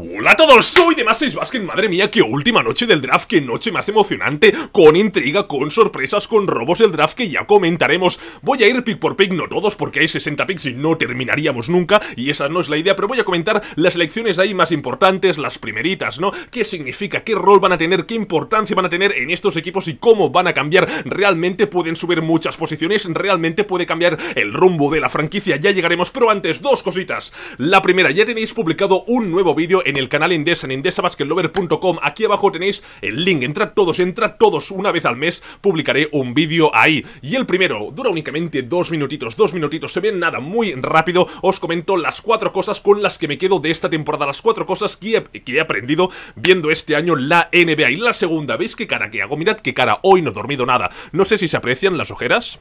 Hola a todos, soy de 6 Basket, madre mía, qué última noche del draft, qué noche más emocionante, con intriga, con sorpresas, con robos del draft que ya comentaremos. Voy a ir pick por pick, no todos, porque hay 60 picks y no terminaríamos nunca, y esa no es la idea, pero voy a comentar las elecciones ahí más importantes, las primeritas, ¿no? ¿Qué significa? ¿Qué rol van a tener? ¿Qué importancia van a tener en estos equipos y cómo van a cambiar? ¿Realmente pueden subir muchas posiciones? ¿Realmente puede cambiar el rumbo de la franquicia? Ya llegaremos, pero antes, dos cositas. La primera, ya tenéis publicado un nuevo vídeo en el canal Indesa, en Aquí abajo tenéis el link. Entra todos, entra todos. Una vez al mes publicaré un vídeo ahí. Y el primero dura únicamente dos minutitos, dos minutitos. Se ve nada, muy rápido. Os comento las cuatro cosas con las que me quedo de esta temporada. Las cuatro cosas que he, que he aprendido viendo este año la NBA. Y la segunda, ¿veis qué cara que hago? Mirad qué cara, hoy no he dormido nada. No sé si se aprecian las ojeras.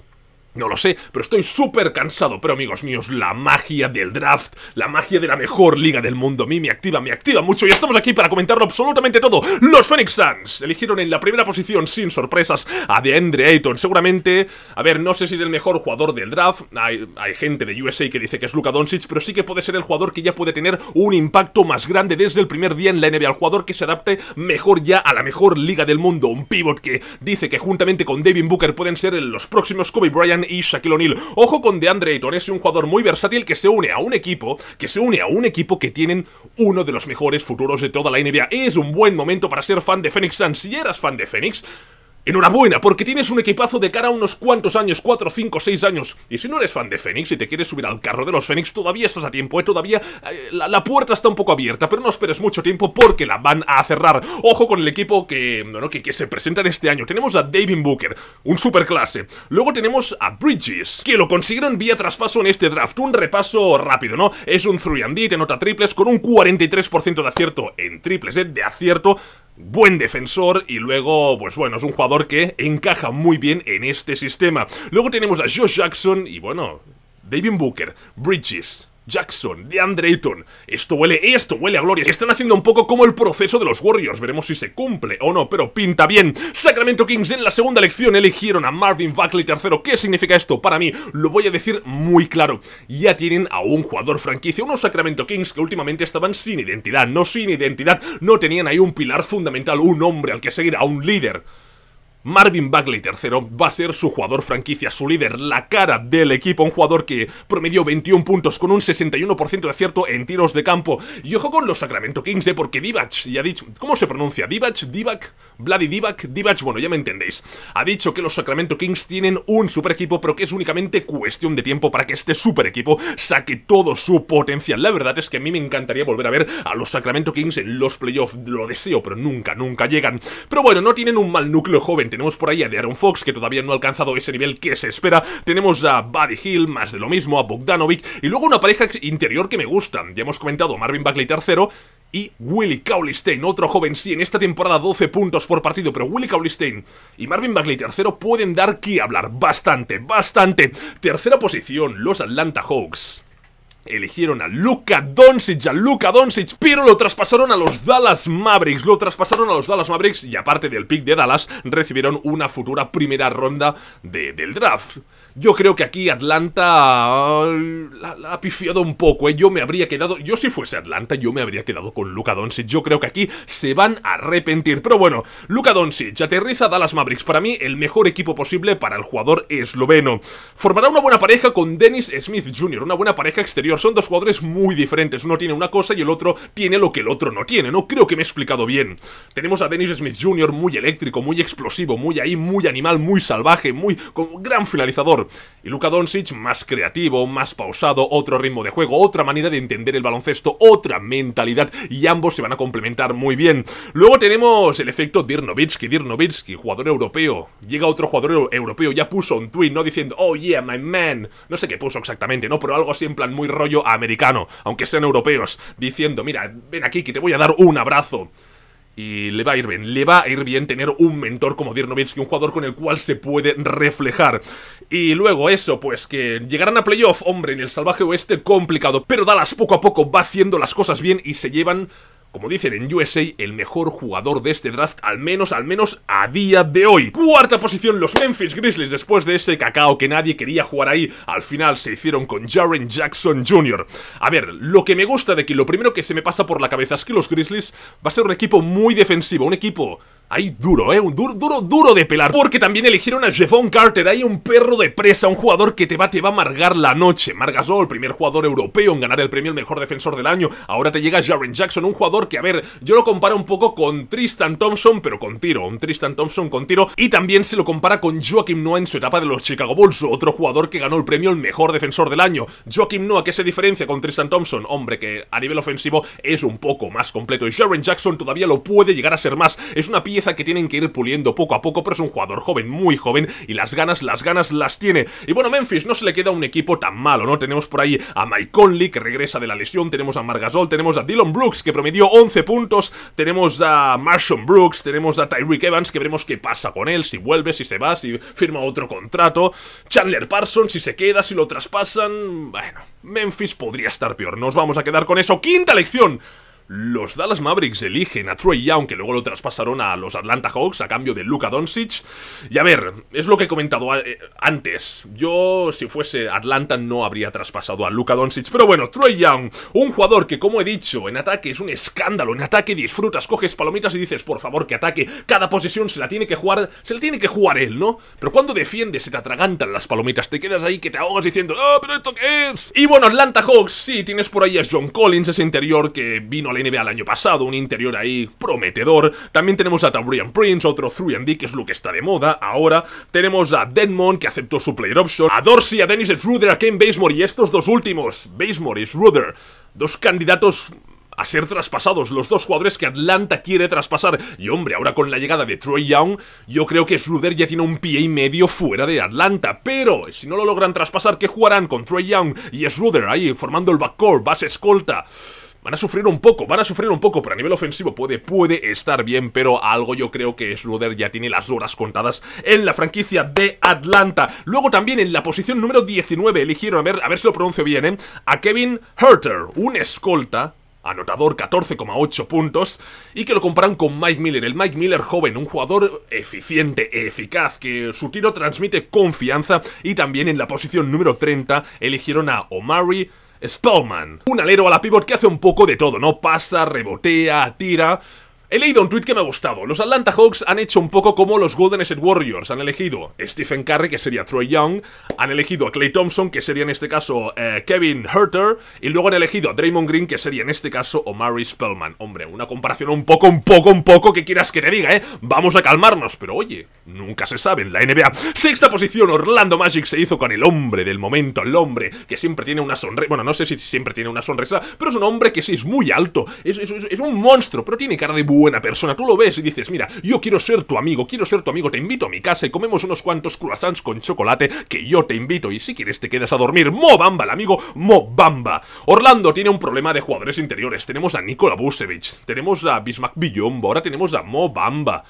No lo sé, pero estoy súper cansado. Pero amigos míos, la magia del draft, la magia de la mejor liga del mundo, a mí me activa, me activa mucho. Y estamos aquí para comentarlo absolutamente todo. Los Phoenix Suns eligieron en la primera posición, sin sorpresas, a DeAndre Ayton. Seguramente, a ver, no sé si es el mejor jugador del draft. Hay, hay gente de USA que dice que es Luka Doncic, pero sí que puede ser el jugador que ya puede tener un impacto más grande desde el primer día en la NBA. El jugador que se adapte mejor ya a la mejor liga del mundo. Un pivot que dice que juntamente con David Booker pueden ser los próximos Kobe Bryant y Shaquille O'Neal. Ojo con DeAndre Ayton, es un jugador muy versátil que se une a un equipo, que se une a un equipo que tienen uno de los mejores futuros de toda la NBA. Es un buen momento para ser fan de Phoenix Suns. Si eras fan de Phoenix, Enhorabuena, porque tienes un equipazo de cara a unos cuantos años, 4, 5, 6 años. Y si no eres fan de Fénix y te quieres subir al carro de los Fénix, todavía estás a tiempo, ¿eh? Todavía eh, la, puerta está un poco abierta, pero no esperes mucho tiempo porque la van a cerrar. Ojo con el equipo que, bueno, que, que se en este año. Tenemos a David Booker, un superclase. Luego tenemos a Bridges, que lo consiguieron vía traspaso en este draft. Un repaso rápido, ¿no? Es un 3 and D, te nota triples con un 43% de acierto en triples, ¿eh? De acierto buen defensor y luego, pues bueno, es un jugador que encaja muy bien en este sistema. Luego tenemos a Josh Jackson y bueno, David Booker, Bridges, Jackson, de andreyton Esto huele, esto huele a gloria. Están haciendo un poco como el proceso de los Warriors. Veremos si se cumple o no, pero pinta bien. Sacramento Kings en la segunda elección eligieron a Marvin Buckley tercero. ¿Qué significa esto? Para mí, lo voy a decir muy claro. Ya tienen a un jugador franquicia, unos Sacramento Kings que últimamente estaban sin identidad. No sin identidad, no tenían ahí un pilar fundamental, un hombre al que seguir, a un líder. Marvin Bagley III va a ser su jugador franquicia, su líder, la cara del equipo, un jugador que promedió 21 puntos con un 61% de acierto en tiros de campo. Y ojo con los Sacramento Kings, de ¿eh? porque Divac ya ha dicho, ¿cómo se pronuncia? Divac, Divac, Vladi Divac, Divac, bueno, ya me entendéis. Ha dicho que los Sacramento Kings tienen un super equipo, pero que es únicamente cuestión de tiempo para que este super equipo saque todo su potencial. La verdad es que a mí me encantaría volver a ver a los Sacramento Kings en los playoffs, lo deseo, pero nunca, nunca llegan. Pero bueno, no tienen un mal núcleo joven, tenemos por ahí a Aaron Fox, que todavía no ha alcanzado ese nivel que se espera. Tenemos a Buddy Hill, más de lo mismo, a Bogdanovic. Y luego una pareja interior que me gusta. Ya hemos comentado Marvin Bagley tercero y Willie Caulistain. otro joven, sí, en esta temporada 12 puntos por partido, pero Willie Caulistain y Marvin Bagley tercero pueden dar que hablar bastante, bastante. Tercera posición, los Atlanta Hawks. Eligieron a Luka Doncic, a Luka Doncic, pero lo traspasaron a los Dallas Mavericks, lo traspasaron a los Dallas Mavericks y aparte del pick de Dallas recibieron una futura primera ronda de, del draft. Yo creo que aquí Atlanta ah, la, ha pifiado un poco, ¿eh? yo me habría quedado, yo si fuese Atlanta yo me habría quedado con Luka Doncic, yo creo que aquí se van a arrepentir, pero bueno, Luka Doncic aterriza a Dallas Mavericks, para mí el mejor equipo posible para el jugador esloveno. Formará una buena pareja con Dennis Smith Jr., una buena pareja exterior son dos jugadores muy diferentes. Uno tiene una cosa y el otro tiene lo que el otro no tiene. No creo que me he explicado bien. Tenemos a Dennis Smith Jr. muy eléctrico, muy explosivo, muy ahí, muy animal, muy salvaje, muy con gran finalizador. Y Luka Doncic más creativo, más pausado, otro ritmo de juego, otra manera de entender el baloncesto, otra mentalidad y ambos se van a complementar muy bien. Luego tenemos el efecto Dirnovitsky, Dirnovitsky, jugador europeo. Llega otro jugador europeo, ya puso un tweet, ¿no? Diciendo, oh yeah, my man. No sé qué puso exactamente, ¿no? Pero algo así en plan muy rollo americano, aunque sean europeos, diciendo, mira, ven aquí que te voy a dar un abrazo. Y le va a ir bien, le va a ir bien tener un mentor como Dirk Nowitzki, un jugador con el cual se puede reflejar. Y luego eso, pues que llegarán a playoff, hombre, en el salvaje oeste complicado, pero Dallas poco a poco va haciendo las cosas bien y se llevan como dicen en USA, el mejor jugador de este draft, al menos, al menos a día de hoy. Cuarta posición, los Memphis Grizzlies, después de ese cacao que nadie quería jugar ahí, al final se hicieron con Jaren Jackson Jr. A ver, lo que me gusta de que lo primero que se me pasa por la cabeza es que los Grizzlies va a ser un equipo muy defensivo, un equipo Ahí duro, ¿eh? Un duro, duro, duro de pelar. Porque también eligieron a Jevon Carter. Ahí un perro de presa, un jugador que te va, te va a amargar la noche. Margasol, primer jugador europeo en ganar el premio al mejor defensor del año. Ahora te llega Jaren Jackson, un jugador que, a ver, yo lo comparo un poco con Tristan Thompson, pero con tiro. Un Tristan Thompson con tiro. Y también se lo compara con Joaquim Noah en su etapa de los Chicago Bulls, otro jugador que ganó el premio al mejor defensor del año. Joaquim Noah, ¿qué se diferencia con Tristan Thompson? Hombre, que a nivel ofensivo es un poco más completo. Y Jaren Jackson todavía lo puede llegar a ser más. Es una pieza que tienen que ir puliendo poco a poco, pero es un jugador joven, muy joven, y las ganas, las ganas las tiene. Y bueno, Memphis no se le queda un equipo tan malo, ¿no? Tenemos por ahí a Mike Conley, que regresa de la lesión, tenemos a Margasol, tenemos a Dylan Brooks, que promedió 11 puntos, tenemos a Marshall Brooks, tenemos a Tyreek Evans, que veremos qué pasa con él, si vuelve, si se va, si firma otro contrato, Chandler Parsons, si se queda, si lo traspasan... Bueno, Memphis podría estar peor, nos vamos a quedar con eso. ¡Quinta lección! Los Dallas Mavericks eligen a Troy Young, que luego lo traspasaron a los Atlanta Hawks a cambio de Luka Doncic. Y a ver, es lo que he comentado eh, antes. Yo, si fuese Atlanta, no habría traspasado a Luka Doncic. Pero bueno, Troy Young, un jugador que, como he dicho, en ataque es un escándalo. En ataque disfrutas, coges palomitas y dices, por favor, que ataque. Cada posición se la tiene que jugar, se la tiene que jugar él, ¿no? Pero cuando defiende se te atragantan las palomitas. Te quedas ahí que te ahogas diciendo, ¡ah, pero esto qué es! Y bueno, Atlanta Hawks, sí, tienes por ahí a John Collins, ese interior que vino la NBA el año pasado, un interior ahí prometedor. También tenemos a Taurian Prince, otro 3D, que es lo que está de moda ahora. Tenemos a Denmon que aceptó su player option. A Dorsey, a Dennis Schroeder, a Ken Basemore y estos dos últimos, Basemore y Schroeder, dos candidatos a ser traspasados, los dos jugadores que Atlanta quiere traspasar. Y hombre, ahora con la llegada de Troy Young, yo creo que Schroeder ya tiene un pie y medio fuera de Atlanta. Pero, si no lo logran traspasar, ¿qué jugarán con Troy Young y Schroeder ahí formando el backcourt, base escolta? Van a sufrir un poco, van a sufrir un poco, pero a nivel ofensivo puede, puede estar bien, pero algo yo creo que Schroeder ya tiene las horas contadas en la franquicia de Atlanta. Luego también en la posición número 19 eligieron, a ver, a ver si lo pronuncio bien, ¿eh? a Kevin Herter, un escolta anotador 14,8 puntos, y que lo comparan con Mike Miller, el Mike Miller joven, un jugador eficiente, eficaz, que su tiro transmite confianza, y también en la posición número 30 eligieron a Omari Spellman. Un alero a la pivot que hace un poco de todo, ¿no? Pasa, rebotea, tira... He leído un tweet que me ha gustado. Los Atlanta Hawks han hecho un poco como los Golden State Warriors. Han elegido Stephen Curry, que sería Troy Young. Han elegido a Clay Thompson, que sería en este caso eh, Kevin Herter. Y luego han elegido a Draymond Green, que sería en este caso Omari Spellman. Hombre, una comparación un poco, un poco, un poco que quieras que te diga, ¿eh? Vamos a calmarnos, pero oye, Nunca se sabe en la NBA. Sexta posición, Orlando Magic se hizo con el hombre del momento, el hombre que siempre tiene una sonrisa. Bueno, no sé si siempre tiene una sonrisa, pero es un hombre que sí es muy alto. Es, un monstruo, pero tiene cara de buena persona. Tú lo ves y dices, mira, yo quiero ser tu amigo, quiero ser tu amigo, te invito a mi casa y comemos unos cuantos croissants con chocolate que yo te invito y si quieres te quedas a dormir. Mo Bamba, el amigo Mo Bamba. Orlando tiene un problema de jugadores interiores. Tenemos a Nikola Busevich, tenemos a Bismack Billombo, ahora tenemos a Mo Bamba.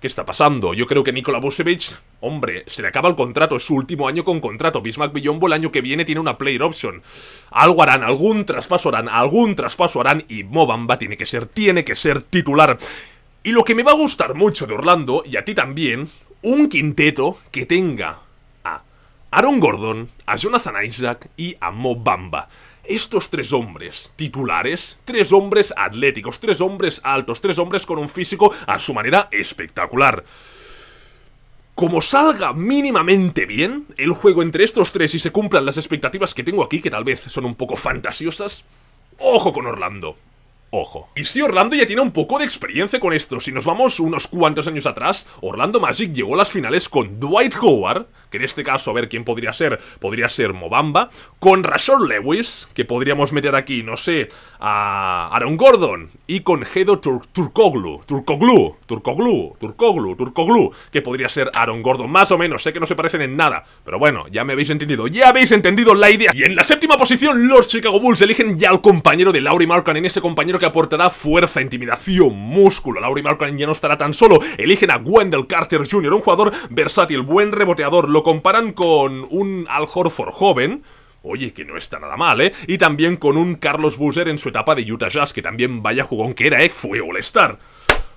¿Qué está pasando? Yo creo que Nikola Vucevic, hombre, se le acaba el contrato, es su último año con contrato. Bismarck Villombo el año que viene tiene una player option. Algo harán, algún traspaso harán, algún traspaso harán y Mobamba tiene que ser, tiene que ser titular. Y lo que me va a gustar mucho de Orlando, y a ti también, un quinteto que tenga a Aaron Gordon, a Jonathan Isaac y a Mobamba estos tres hombres titulares, tres hombres atléticos, tres hombres altos, tres hombres con un físico a su manera espectacular. Como salga mínimamente bien el juego entre estos tres y se cumplan las expectativas que tengo aquí, que tal vez son un poco fantasiosas, ojo con Orlando. Ojo. Y si Orlando ya tiene un poco de experiencia con esto, si nos vamos unos cuantos años atrás, Orlando Magic llegó a las finales con Dwight Howard, que en este caso, a ver quién podría ser, podría ser Mobamba, con Rashard Lewis, que podríamos meter aquí, no sé, a Aaron Gordon, y con Hedo Turcoglu Turkoglu, Turkoglu, Turkoglu, Turkoglu, que podría ser Aaron Gordon, más o menos, sé que no se parecen en nada, pero bueno, ya me habéis entendido, ya habéis entendido la idea. Y en la séptima posición, los Chicago Bulls eligen ya al compañero de Laurie Markan, en ese compañero que aportará fuerza, intimidación, músculo. Laurie Malcolm ya no estará tan solo. Eligen a Wendell Carter Jr., un jugador versátil, buen reboteador. Lo comparan con un Al Horford joven. Oye, que no está nada mal, ¿eh? Y también con un Carlos Boozer en su etapa de Utah Jazz, que también vaya jugón que era, ¿eh? Fue All-Star.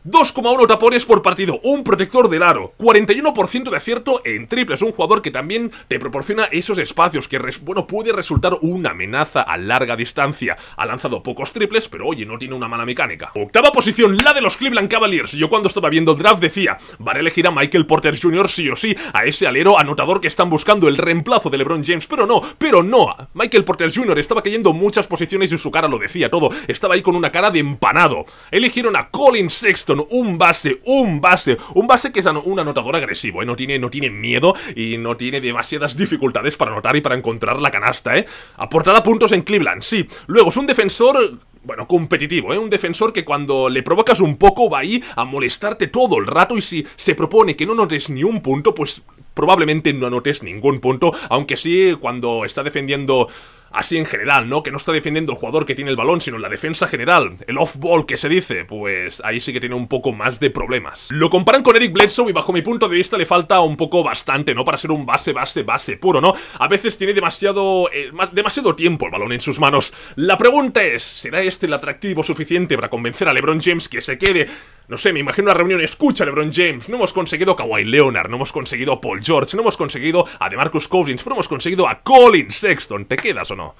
2,1 tapones por partido, un protector del aro, 41% de acierto en triples, un jugador que también te proporciona esos espacios que bueno, puede resultar una amenaza a larga distancia. Ha lanzado pocos triples, pero oye, no tiene una mala mecánica. Octava posición, la de los Cleveland Cavaliers. Yo cuando estaba viendo draft decía, van a elegir a Michael Porter Jr. sí o sí, a ese alero anotador que están buscando el reemplazo de LeBron James, pero no, pero no. Michael Porter Jr. estaba cayendo muchas posiciones y su cara lo decía todo. Estaba ahí con una cara de empanado. Eligieron a Colin Sexton un base, un base, un base que es un anotador agresivo, ¿eh? no, tiene, no tiene miedo y no tiene demasiadas dificultades para anotar y para encontrar la canasta, ¿eh? Aportará puntos en Cleveland, sí. Luego es un defensor bueno, competitivo, ¿eh? Un defensor que cuando le provocas un poco va ahí a molestarte todo el rato y si se propone que no notes ni un punto, pues probablemente no anotes ningún punto, aunque sí cuando está defendiendo así en general, ¿no? Que no está defendiendo el jugador que tiene el balón, sino la defensa general, el off-ball que se dice, pues ahí sí que tiene un poco más de problemas. Lo comparan con Eric Bledsoe y bajo mi punto de vista le falta un poco bastante, ¿no? Para ser un base, base, base puro, ¿no? A veces tiene demasiado, eh, demasiado tiempo el balón en sus manos. La pregunta es, ¿será este el atractivo suficiente para convencer a LeBron James que se quede? No sé, me imagino una reunión, escucha LeBron James, no hemos conseguido a Kawhi Leonard, no hemos conseguido a Paul George, no hemos conseguido a DeMarcus Cousins, pero hemos conseguido a Colin Sexton, ¿te quedas o no? No.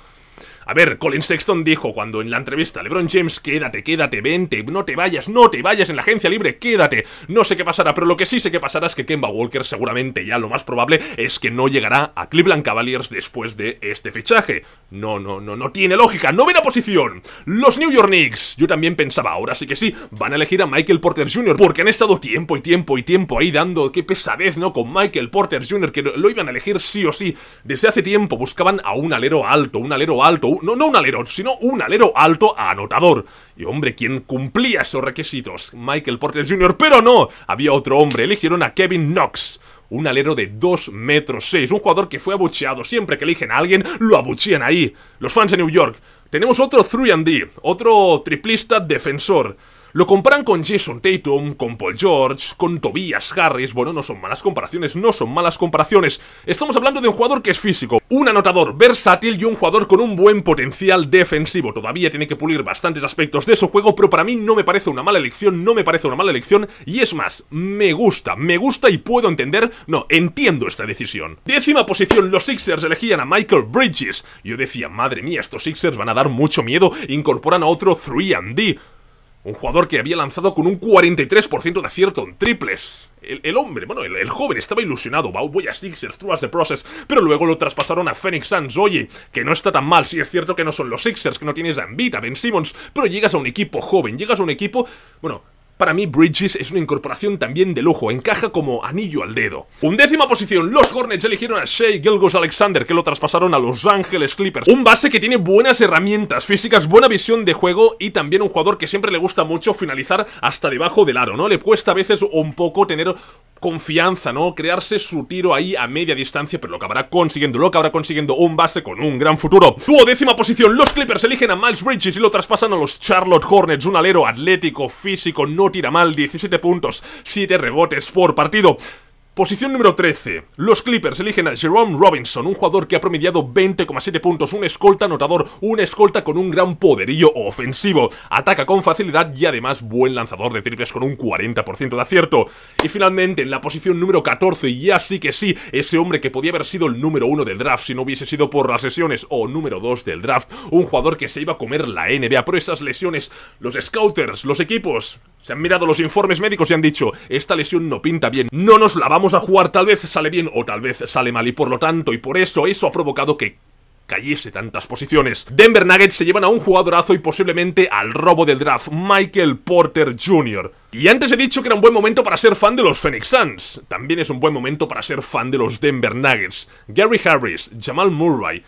A ver, Colin Sexton dijo cuando en la entrevista LeBron James, quédate, quédate, vente, no te vayas, no te vayas en la agencia libre, quédate. No sé qué pasará, pero lo que sí sé que pasará es que Kemba Walker seguramente ya lo más probable es que no llegará a Cleveland Cavaliers después de este fichaje. No, no, no, no tiene lógica. no Novena posición. Los New York Knicks. Yo también pensaba, ahora sí que sí, van a elegir a Michael Porter Jr. porque han estado tiempo y tiempo y tiempo ahí dando, qué pesadez, ¿no? Con Michael Porter Jr. que lo iban a elegir sí o sí. Desde hace tiempo buscaban a un alero alto, un alero alto, no, no un alero, sino un alero alto anotador. Y hombre, quien cumplía esos requisitos, Michael Porter Jr., pero no, había otro hombre, eligieron a Kevin Knox un alero de 2 metros 6, un jugador que fue abucheado. Siempre que eligen a alguien, lo abuchean ahí. Los fans de New York. Tenemos otro 3D, otro triplista defensor. Lo comparan con Jason Tatum, con Paul George, con Tobias Harris. Bueno, no son malas comparaciones, no son malas comparaciones. Estamos hablando de un jugador que es físico, un anotador versátil y un jugador con un buen potencial defensivo. Todavía tiene que pulir bastantes aspectos de su juego, pero para mí no me parece una mala elección, no me parece una mala elección. Y es más, me gusta, me gusta y puedo entender, no, entiendo esta decisión. Décima posición, los Sixers elegían a Michael Bridges. Yo decía, madre mía, estos Sixers van a dar mucho miedo, incorporan a otro 3D. Un jugador que había lanzado con un 43% de acierto en triples. El, hombre, bueno, el, joven estaba ilusionado. Va, voy a Sixers, through the process. Pero luego lo traspasaron a Phoenix Suns. Oye, que no está tan mal. Si es cierto que no son los Sixers, que no tienes a Embiid, Ben Simmons. Pero llegas a un equipo joven, llegas a un equipo... Bueno, para mí Bridges es una incorporación también de lujo, encaja como anillo al dedo. Undécima posición, los Hornets eligieron a Shea Gilgos Alexander que lo traspasaron a Los Ángeles Clippers. Un base que tiene buenas herramientas físicas, buena visión de juego y también un jugador que siempre le gusta mucho finalizar hasta debajo del aro, ¿no? Le cuesta a veces un poco tener confianza, ¿no? Crearse su tiro ahí a media distancia, pero lo acabará consiguiendo, lo acabará consiguiendo un base con un gran futuro. décima posición, los Clippers eligen a Miles Bridges y lo traspasan a los Charlotte Hornets, un alero atlético, físico, no tira mal, 17 puntos, 7 rebotes por partido. Posición número 13. Los Clippers eligen a Jerome Robinson, un jugador que ha promediado 20,7 puntos, un escolta anotador, un escolta con un gran poderío ofensivo, ataca con facilidad y además buen lanzador de triples con un 40% de acierto. Y finalmente en la posición número 14, y así que sí, ese hombre que podía haber sido el número 1 del draft si no hubiese sido por las sesiones o número 2 del draft, un jugador que se iba a comer la NBA, por esas lesiones, los scouters, los equipos, se han mirado los informes médicos y han dicho, esta lesión no pinta bien, no nos la vamos a jugar, tal vez sale bien o tal vez sale mal y por lo tanto y por eso eso ha provocado que cayese tantas posiciones. Denver Nuggets se llevan a un jugadorazo y posiblemente al robo del draft, Michael Porter Jr. Y antes he dicho que era un buen momento para ser fan de los Phoenix Suns. También es un buen momento para ser fan de los Denver Nuggets. Gary Harris, Jamal Murray,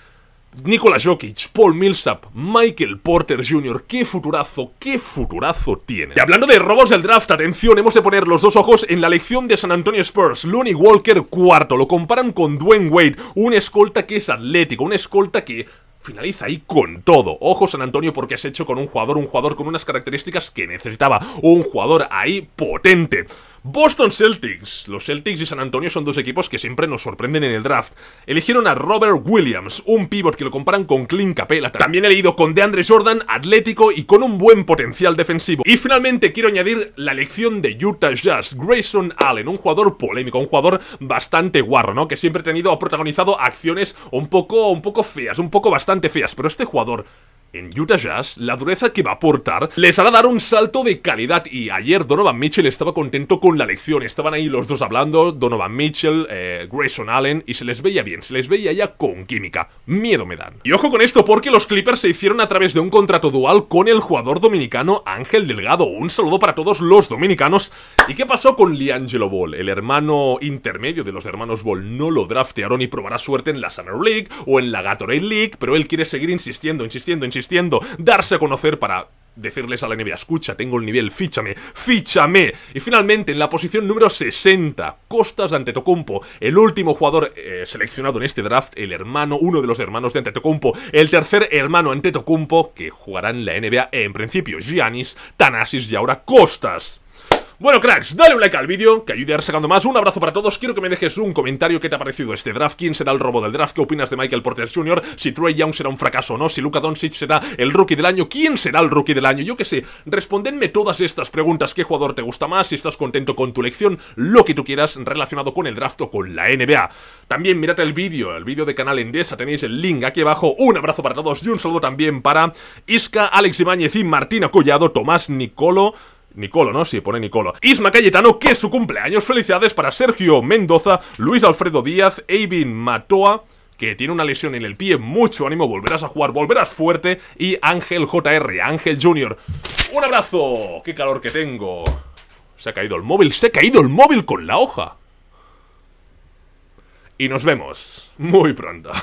Nikola Jokic, Paul Millsap, Michael Porter Jr. ¡Qué futurazo, qué futurazo tiene! Y hablando de robos del draft, atención, hemos de poner los dos ojos en la elección de San Antonio Spurs. Looney Walker cuarto, lo comparan con Dwayne Wade, un escolta que es atlético, un escolta que finaliza ahí con todo. Ojo San Antonio porque has hecho con un jugador, un jugador con unas características que necesitaba. Un jugador ahí potente. Boston Celtics. Los Celtics y San Antonio son dos equipos que siempre nos sorprenden en el draft. Eligieron a Robert Williams, un pivot que lo comparan con Clint Capela. También he leído con DeAndre Jordan, atlético y con un buen potencial defensivo. Y finalmente quiero añadir la elección de Utah Jazz, Grayson Allen, un jugador polémico, un jugador bastante guarro, ¿no? Que siempre ha tenido, ha protagonizado acciones un poco, un poco feas, un poco bastante feas, pero este jugador en Utah Jazz, la dureza que va a aportar les hará dar un salto de calidad. Y ayer Donovan Mitchell estaba contento con la lección. Estaban ahí los dos hablando, Donovan Mitchell, eh, Grayson Allen, y se les veía bien, se les veía ya con química. Miedo me dan. Y ojo con esto, porque los Clippers se hicieron a través de un contrato dual con el jugador dominicano Ángel Delgado. Un saludo para todos los dominicanos. ¿Y qué pasó con Liangelo Ball? El hermano intermedio de los hermanos Ball no lo draftearon y probará suerte en la Summer League o en la Gatorade League, pero él quiere seguir insistiendo, insistiendo, insistiendo darse a conocer para decirles a la NBA, escucha, tengo el nivel, fíchame, fíchame. Y finalmente, en la posición número 60, Costas ante Antetokounmpo, el último jugador eh, seleccionado en este draft, el hermano, uno de los hermanos de Antetokounmpo, el tercer hermano Antetokounmpo, que jugará en la NBA en principio, Giannis, Tanasis y ahora Costas. Bueno, cracks, dale un like al vídeo, que ayude a ir sacando más. Un abrazo para todos. Quiero que me dejes un comentario qué te ha parecido este draft. ¿Quién será el robo del draft? ¿Qué opinas de Michael Porter Jr.? Si Trey Young será un fracaso o no. Si Luka Doncic será el rookie del año. ¿Quién será el rookie del año? Yo qué sé. Respondedme todas estas preguntas. ¿Qué jugador te gusta más? Si estás contento con tu elección. Lo que tú quieras relacionado con el draft o con la NBA. También mirad el vídeo, el vídeo de Canal Endesa. Tenéis el link aquí abajo. Un abrazo para todos y un saludo también para Isca, Alex Ibáñez y Martina Collado, Tomás Nicolo. Nicolo, ¿no? Sí, pone Nicolo. Isma Cayetano, que es su cumpleaños. Felicidades para Sergio Mendoza, Luis Alfredo Díaz, Eivin Matoa que tiene una lesión en el pie, mucho ánimo, volverás a jugar, volverás fuerte, y Ángel JR, Ángel Junior. Un abrazo, qué calor que tengo. Se ha caído el móvil, se ha caído el móvil con la hoja. Y nos vemos muy pronto.